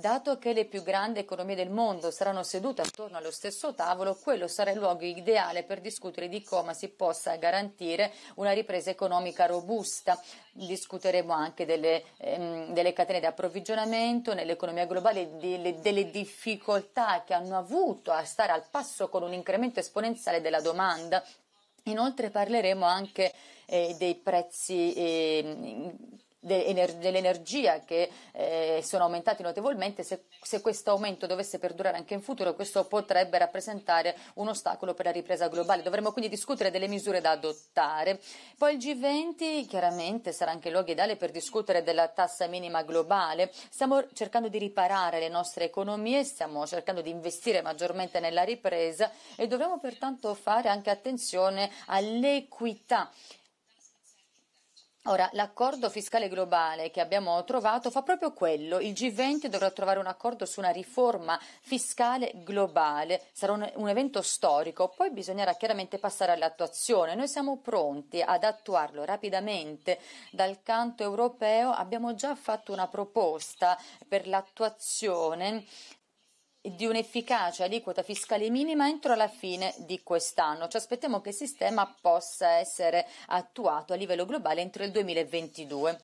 Dato che le più grandi economie del mondo saranno sedute attorno allo stesso tavolo, quello sarà il luogo ideale per discutere di come si possa garantire una ripresa economica robusta. Discuteremo anche delle, ehm, delle catene di approvvigionamento nell'economia globale, delle, delle difficoltà che hanno avuto a stare al passo con un incremento esponenziale della domanda. Inoltre parleremo anche eh, dei prezzi eh, dell'energia che eh, sono aumentati notevolmente, se, se questo aumento dovesse perdurare anche in futuro, questo potrebbe rappresentare un ostacolo per la ripresa globale. Dovremmo quindi discutere delle misure da adottare. Poi il G20 chiaramente sarà anche il luogo ideale per discutere della tassa minima globale. Stiamo cercando di riparare le nostre economie, stiamo cercando di investire maggiormente nella ripresa e dovremmo pertanto fare anche attenzione all'equità Ora, l'accordo fiscale globale che abbiamo trovato fa proprio quello. Il G20 dovrà trovare un accordo su una riforma fiscale globale. Sarà un, un, evento storico, poi bisognerà chiaramente passare all'attuazione. Noi siamo pronti ad attuarlo rapidamente. Dal canto europeo abbiamo già fatto una proposta per l'attuazione di un'efficacia aliquota fiscale minima entro la fine di quest'anno. Ci aspettiamo che il sistema possa essere attuato a livello globale entro il 2022.